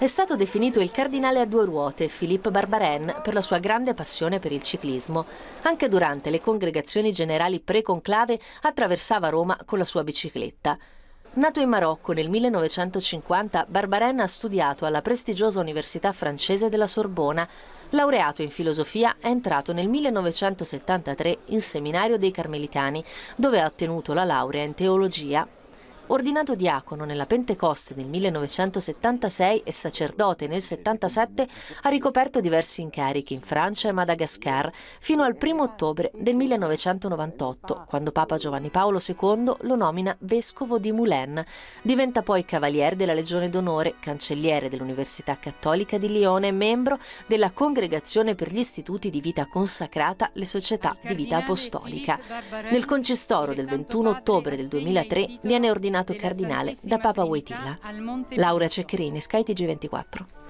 È stato definito il cardinale a due ruote, Philippe Barbaren, per la sua grande passione per il ciclismo. Anche durante le congregazioni generali pre-conclave attraversava Roma con la sua bicicletta. Nato in Marocco nel 1950, Barbaren ha studiato alla prestigiosa Università francese della Sorbona. Laureato in filosofia, è entrato nel 1973 in seminario dei Carmelitani, dove ha ottenuto la laurea in teologia Ordinato diacono nella Pentecoste nel 1976 e sacerdote nel 1977, ha ricoperto diversi incarichi in Francia e Madagascar fino al 1 ottobre del 1998, quando Papa Giovanni Paolo II lo nomina vescovo di Moulins. Diventa poi cavaliere della Legione d'Onore, cancelliere dell'Università Cattolica di Lione e membro della Congregazione per gli Istituti di Vita Consacrata, le Società di Vita Apostolica. Nel concistoro del 21 ottobre del 2003 viene ordinato nominato cardinale da Papa Wojtyla. Laura Ceccherini, SkyTG24.